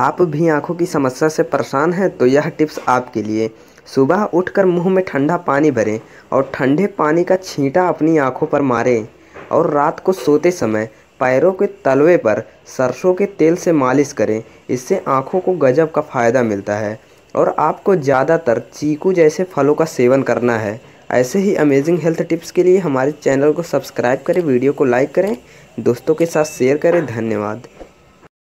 आप भी आंखों की समस्या से परेशान हैं तो यह टिप्स आपके लिए सुबह उठकर मुंह में ठंडा पानी भरें और ठंडे पानी का छींटा अपनी आंखों पर मारें और रात को सोते समय पैरों के तलवे पर सरसों के तेल से मालिश करें इससे आंखों को गजब का फ़ायदा मिलता है और आपको ज़्यादातर चीकू जैसे फलों का सेवन करना है ऐसे ही अमेजिंग हेल्थ टिप्स के लिए हमारे चैनल को सब्सक्राइब करें वीडियो को लाइक करें दोस्तों के साथ शेयर करें धन्यवाद